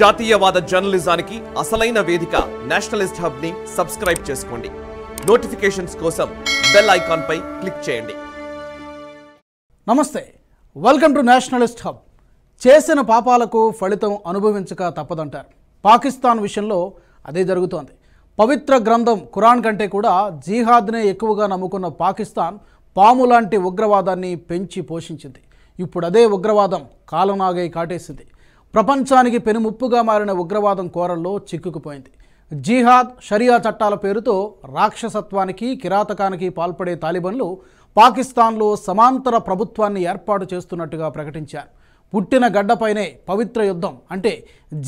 జాతీయవాద జర్నలిజానికి అసలైన వేదిక నేషనలిస్ట్ హబ్ ని సబ్స్క్రైబ్ చేసుకోండి నోటిఫికేషన్స్ కోసం బెల్ ఐకాన్ పై క్లిక్ చేయండి నమస్తే వెల్కమ్ టు నేషనలిస్ట్ హబ్ చేసిన పాపాలకు ఫలితం అనుభవించక తప్పదంటారు పాకిస్తాన్ విషయంలో అదే జరుగుతోంది పవిత్ర గ్రంథం ఖురాన్ కంటే కూడా జీహాద్నే ఎక్కువగా నమ్ముకున్న పాకిస్తాన్ పాము లాంటి ఉగ్రవాదాన్ని పెంచి పోషించింది ఇప్పుడు అదే ఉగ్రవాదం కాలనాగై కాటేసింది ప్రపంచానికి పెనుముప్పుగా మారిన ఉగ్రవాదం కోరల్లో చిక్కుకుపోయింది జీహాద్ షరియా చట్టాల పేరుతో రాక్షసత్వానికి కిరాతకానికి పాల్పడే తాలిబన్లు పాకిస్తాన్లో సమాంతర ప్రభుత్వాన్ని ఏర్పాటు చేస్తున్నట్టుగా ప్రకటించారు పుట్టిన గడ్డపైనే పవిత్ర యుద్ధం అంటే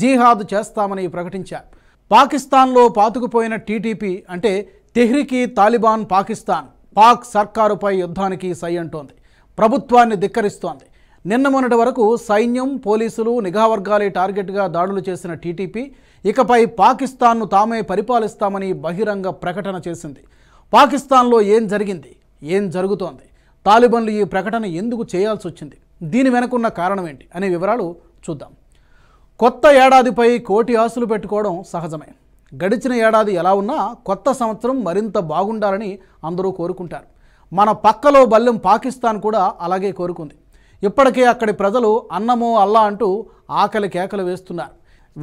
జీహాద్ చేస్తామని ప్రకటించారు పాకిస్తాన్లో పాతుకుపోయిన టీటీపీ అంటే తెహ్రికి తాలిబాన్ పాకిస్తాన్ పాక్ సర్కారుపై యుద్ధానికి సై అంటోంది ప్రభుత్వాన్ని ధిక్కరిస్తోంది నిన్న మొన్నటి వరకు సైన్యం పోలీసులు నిఘా వర్గాలే టార్గెట్గా దాడులు చేసిన టీటీపీ ఇకపై పాకిస్తాన్ను తామే పరిపాలిస్తామని బహిరంగ ప్రకటన చేసింది పాకిస్తాన్లో ఏం జరిగింది ఏం జరుగుతోంది తాలిబన్లు ఈ ప్రకటన ఎందుకు చేయాల్సి వచ్చింది దీని వెనకున్న కారణం ఏంటి అనే వివరాలు చూద్దాం కొత్త ఏడాదిపై కోటి ఆశలు పెట్టుకోవడం సహజమే గడిచిన ఏడాది ఎలా ఉన్నా కొత్త సంవత్సరం మరింత బాగుండాలని అందరూ కోరుకుంటారు మన పక్కలో బల్లెం పాకిస్తాన్ కూడా అలాగే కోరుకుంది ఇప్పటికే అక్కడి ప్రజలు అన్నము అల్లా అంటూ ఆకలి కేకలు వేస్తున్నారు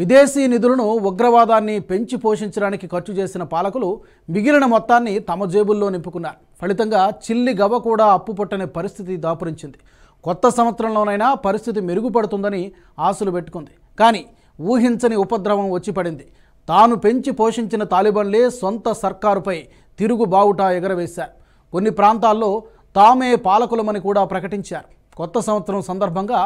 విదేశీ నిధులను ఉగ్రవాదాన్ని పెంచి పోషించడానికి ఖర్చు చేసిన పాలకులు మిగిలిన మొత్తాన్ని తమ జేబుల్లో నింపుకున్నారు ఫలితంగా చిల్లి గవ్వ కూడా అప్పు పుట్టని పరిస్థితి దాపురించింది కొత్త సంవత్సరంలోనైనా పరిస్థితి మెరుగుపడుతుందని ఆశలు పెట్టుకుంది కానీ ఊహించని ఉపద్రవం వచ్చి పడింది తాను పెంచి పోషించిన తాలిబన్లే సొంత సర్కారుపై తిరుగు బావుట ఎగరవేశారు కొన్ని ప్రాంతాల్లో తామే పాలకులమని కూడా ప్రకటించారు కొత్త సంవత్సరం సందర్భంగా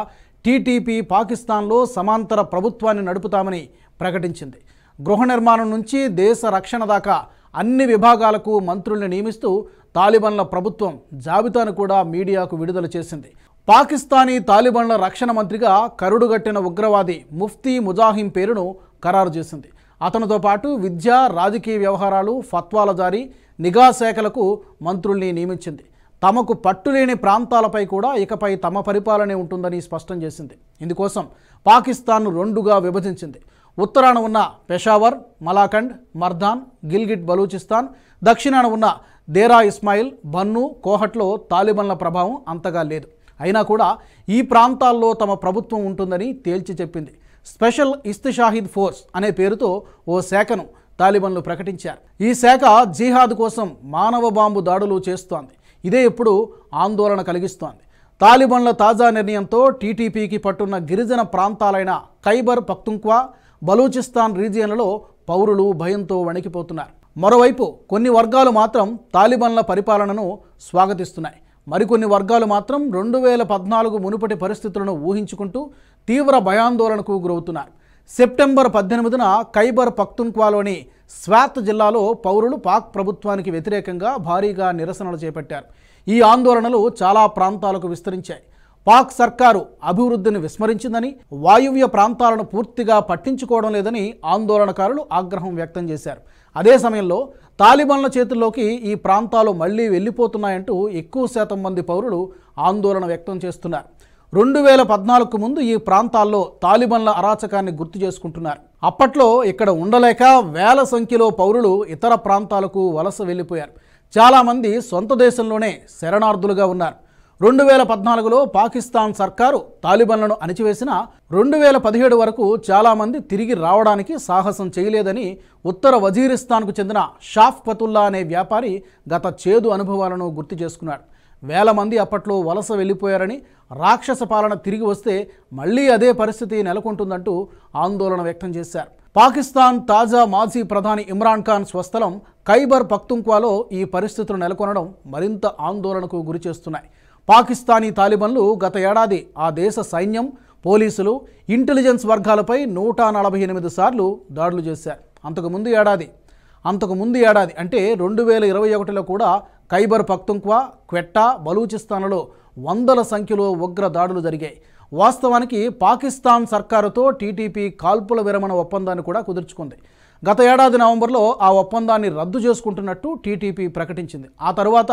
టీటీపీ పాకిస్తాన్లో సమాంతర ప్రభుత్వాన్ని నడుపుతామని ప్రకటించింది గృహ నిర్మాణం నుంచి దేశ రక్షణ దాకా అన్ని విభాగాలకు మంత్రుల్ని నియమిస్తూ తాలిబన్ల ప్రభుత్వం జాబితాను కూడా మీడియాకు విడుదల చేసింది పాకిస్తానీ తాలిబన్ల రక్షణ మంత్రిగా కరుడుగట్టిన ఉగ్రవాది ముఫ్తీ ముజాహిం పేరును ఖరారు చేసింది అతనితో పాటు విద్య రాజకీయ వ్యవహారాలు ఫత్వాల జారీ నిఘా శాఖలకు మంత్రుల్ని నియమించింది తమకు పట్టులేని ప్రాంతాలపై కూడా ఇకపై తమ పరిపాలనే ఉంటుందని స్పష్టం చేసింది ఇందుకోసం పాకిస్తాన్ను రెండుగా విభజించింది ఉత్తరాన ఉన్న పెషావర్ మలాఖండ్ మర్దాన్ గిల్గిట్ బలూచిస్తాన్ దక్షిణాన ఉన్న దేరా ఇస్మాయిల్ బన్ను కోహట్లో తాలిబన్ల ప్రభావం అంతగా లేదు అయినా కూడా ఈ ప్రాంతాల్లో తమ ప్రభుత్వం ఉంటుందని తేల్చి చెప్పింది స్పెషల్ ఇస్తిషాహిద్ ఫోర్స్ అనే పేరుతో ఓ శాఖను తాలిబన్లు ప్రకటించారు ఈ శాఖ జిహాద్ కోసం మానవ బాంబు దాడులు చేస్తోంది ఇదే ఇప్పుడు ఆందోళన కలిగిస్తోంది తాలిబన్ల తాజా నిర్ణయంతో టీటీపీకి పట్టున్న గిరిజన ప్రాంతాలైన ఖైబర్ పక్తుంక్వా బలూచిస్తాన్ రీజియన్లలో పౌరులు భయంతో వణికిపోతున్నారు మరోవైపు కొన్ని వర్గాలు మాత్రం తాలిబన్ల పరిపాలనను స్వాగతిస్తున్నాయి మరికొన్ని వర్గాలు మాత్రం రెండు వేల పద్నాలుగు మునుపటి పరిస్థితులను ఊహించుకుంటూ తీవ్ర భయాందోళనకు గురవుతున్నారు సెప్టెంబర్ పద్దెనిమిదిన ఖైబర్ పక్తున్క్వాలోని స్వాత్ జిల్లాలో పౌరులు పాక్ ప్రభుత్వానికి వ్యతిరేకంగా భారీగా నిరసనలు చేపట్టారు ఈ ఆందోళనలు చాలా ప్రాంతాలకు విస్తరించాయి పాక్ సర్కారు అభివృద్ధిని విస్మరించిందని వాయువ్య ప్రాంతాలను పూర్తిగా పట్టించుకోవడం లేదని ఆందోళనకారులు ఆగ్రహం వ్యక్తం చేశారు అదే సమయంలో తాలిబాన్ల చేతుల్లోకి ఈ ప్రాంతాలు మళ్లీ వెళ్ళిపోతున్నాయంటూ ఎక్కువ శాతం మంది పౌరులు ఆందోళన వ్యక్తం చేస్తున్నారు రెండు వేల పద్నాలుగుకు ముందు ఈ ప్రాంతాల్లో తాలిబన్ల అరాచకాన్ని గుర్తు చేసుకుంటున్నారు అప్పట్లో ఇక్కడ ఉండలేక వేల సంఖ్యలో పౌరులు ఇతర ప్రాంతాలకు వలస వెళ్ళిపోయారు చాలామంది సొంత దేశంలోనే శరణార్థులుగా ఉన్నారు రెండు వేల పద్నాలుగులో పాకిస్తాన్ సర్కారు తాలిబన్లను అణిచివేసిన రెండు వేల పదిహేడు వరకు చాలామంది తిరిగి రావడానికి సాహసం చేయలేదని ఉత్తర వజీరిస్తాన్కు చెందిన షాఫ్ ఫతుల్లా అనే వ్యాపారి గత చేదు అనుభవాలను గుర్తు చేసుకున్నాడు వేల మంది అప్పట్లో వలస వెళ్ళిపోయారని రాక్షస పాలన తిరిగి వస్తే మళ్లీ అదే పరిస్థితి నెలకొంటుందంటూ ఆందోళన వ్యక్తం చేశారు పాకిస్తాన్ తాజా మాజీ ప్రధాని ఇమ్రాన్ ఖాన్ స్వస్థలం ఖైబర్ పక్తుంక్వాలో ఈ పరిస్థితులు నెలకొనడం మరింత ఆందోళనకు గురిచేస్తున్నాయి పాకిస్తానీ తాలిబన్లు గత ఏడాది ఆ దేశ సైన్యం పోలీసులు ఇంటెలిజెన్స్ వర్గాలపై నూట నలభై ఎనిమిది సార్లు దాడులు చేశారు అంతకుముందు ఏడాది అంతకుముందు ఏడాది అంటే రెండు వేల ఇరవై ఒకటిలో కూడా ఖైబర్ పక్తుంక్వా క్వెట్టా బలూచిస్తాన్లలో వందల సంఖ్యలో ఉగ్ర దాడులు జరిగాయి వాస్తవానికి పాకిస్తాన్ సర్కారుతో టీటీపీ కాల్పుల విరమణ ఒప్పందాన్ని కూడా కుదుర్చుకుంది గత ఏడాది నవంబర్లో ఆ ఒప్పందాన్ని రద్దు చేసుకుంటున్నట్టు టీటీపీ ప్రకటించింది ఆ తర్వాత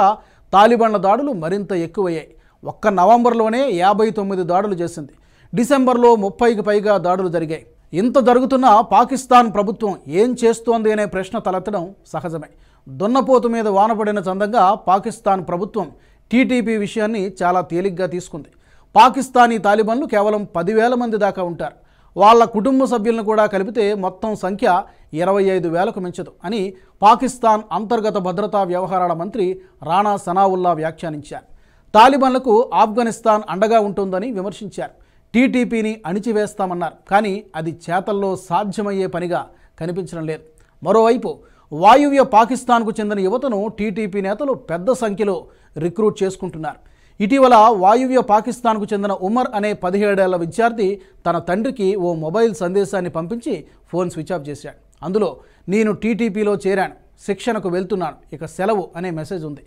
తాలిబాన్ల దాడులు మరింత ఎక్కువయ్యాయి ఒక్క నవంబర్లోనే యాభై తొమ్మిది దాడులు చేసింది డిసెంబర్లో ముప్పైకి పైగా దాడులు జరిగాయి ఇంత జరుగుతున్న పాకిస్తాన్ ప్రభుత్వం ఏం చేస్తోంది అనే ప్రశ్న తలెత్తడం సహజమే దున్నపోతు మీద వానపడిన చందంగా పాకిస్తాన్ ప్రభుత్వం టీటీపీ విషయాన్ని చాలా తేలిగ్గా తీసుకుంది పాకిస్తానీ తాలిబన్లు కేవలం పదివేల మంది దాకా ఉంటారు వాళ్ళ కుటుంబ సభ్యులను కూడా కలిపితే మొత్తం సంఖ్య ఇరవై ఐదు వేలకు మించదు అని పాకిస్తాన్ అంతర్గత భద్రతా వ్యవహారాల మంత్రి రాణా సనావుల్లా వ్యాఖ్యానించారు తాలిబన్లకు ఆఫ్ఘనిస్తాన్ అండగా ఉంటుందని విమర్శించారు టీటీపీని అణిచివేస్తామన్నారు కానీ అది చేతల్లో సాధ్యమయ్యే పనిగా కనిపించడం లేదు మరోవైపు వాయువ్య పాకిస్తాన్కు చెందిన యువతను టీటీపీ నేతలు పెద్ద సంఖ్యలో రిక్రూట్ చేసుకుంటున్నారు ఇటీవల వాయువ్య పాకిస్తాన్కు చెందిన ఉమర్ అనే పదిహేడేళ్ల విద్యార్థి తన తండ్రికి ఓ మొబైల్ సందేశాన్ని పంపించి ఫోన్ స్విచ్ ఆఫ్ చేశాడు అందులో నేను టీటీపీలో చేరాను శిక్షణకు వెళ్తున్నాను ఇక సెలవు అనే మెసేజ్ ఉంది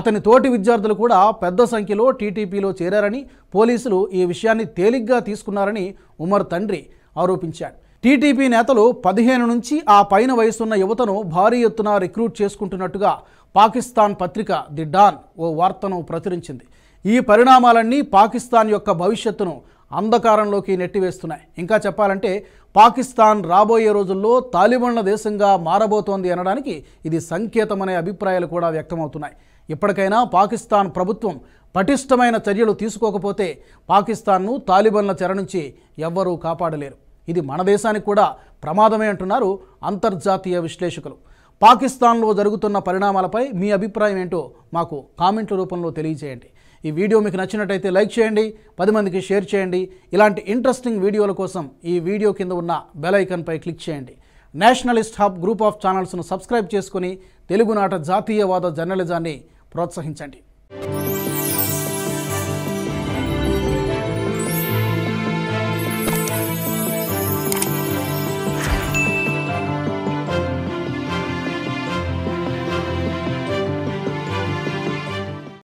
అతని తోటి విద్యార్థులు కూడా పెద్ద సంఖ్యలో టీటీపీలో చేరారని పోలీసులు ఈ విషయాన్ని తేలిగ్గా తీసుకున్నారని ఉమర్ తండ్రి ఆరోపించాడు టీటీపీ నేతలు పదిహేను నుంచి ఆ పైన వయసున్న యువతను భారీ ఎత్తున రిక్రూట్ చేసుకుంటున్నట్టుగా పాకిస్తాన్ పత్రిక ది డాన్ ఓ వార్తను ప్రచురించింది ఈ పరిణామాలన్నీ పాకిస్తాన్ యొక్క భవిష్యత్తును అంధకారంలోకి నెట్టివేస్తున్నాయి ఇంకా చెప్పాలంటే పాకిస్తాన్ రాబోయే రోజుల్లో తాలిబన్ల దేశంగా మారబోతోంది అనడానికి ఇది సంకేతమనే అభిప్రాయాలు కూడా వ్యక్తమవుతున్నాయి ఇప్పటికైనా పాకిస్తాన్ ప్రభుత్వం పటిష్టమైన చర్యలు తీసుకోకపోతే పాకిస్తాన్ను తాలిబన్ల చెర నుంచి ఎవ్వరూ కాపాడలేరు ఇది మన దేశానికి కూడా ప్రమాదమే అంటున్నారు అంతర్జాతీయ విశ్లేషకులు పాకిస్తాన్లో జరుగుతున్న పరిణామాలపై మీ అభిప్రాయం ఏంటో మాకు కామెంట్ల రూపంలో తెలియజేయండి ఈ వీడియో మీకు నచ్చినట్టయితే లైక్ చేయండి పది మందికి షేర్ చేయండి ఇలాంటి ఇంట్రెస్టింగ్ వీడియోల కోసం ఈ వీడియో కింద ఉన్న బెలైకన్పై క్లిక్ చేయండి నేషనలిస్ట్ హబ్ గ్రూప్ ఆఫ్ ఛానల్స్ను సబ్స్క్రైబ్ చేసుకుని తెలుగునాట జాతీయవాద జర్నలిజాన్ని ప్రోత్సహించండి